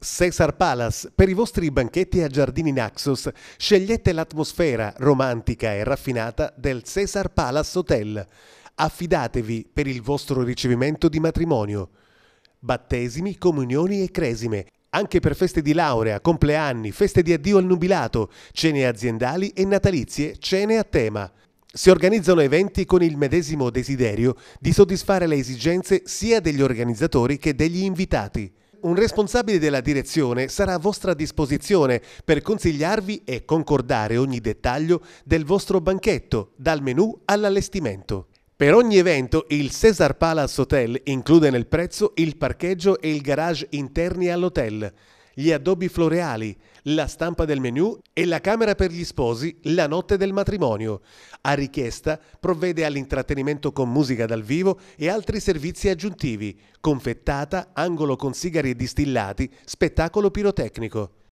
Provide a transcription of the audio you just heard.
Cesar Palace, per i vostri banchetti a Giardini Naxos scegliete l'atmosfera romantica e raffinata del Cesar Palace Hotel. Affidatevi per il vostro ricevimento di matrimonio. Battesimi, comunioni e cresime, anche per feste di laurea, compleanni, feste di addio al nubilato, cene aziendali e natalizie, cene a tema. Si organizzano eventi con il medesimo desiderio di soddisfare le esigenze sia degli organizzatori che degli invitati un responsabile della direzione sarà a vostra disposizione per consigliarvi e concordare ogni dettaglio del vostro banchetto, dal menù all'allestimento. Per ogni evento il Cesar Palace Hotel include nel prezzo il parcheggio e il garage interni all'hotel gli addobbi floreali, la stampa del menu e la camera per gli sposi la notte del matrimonio. A richiesta provvede all'intrattenimento con musica dal vivo e altri servizi aggiuntivi, confettata, angolo con sigari e distillati, spettacolo pirotecnico.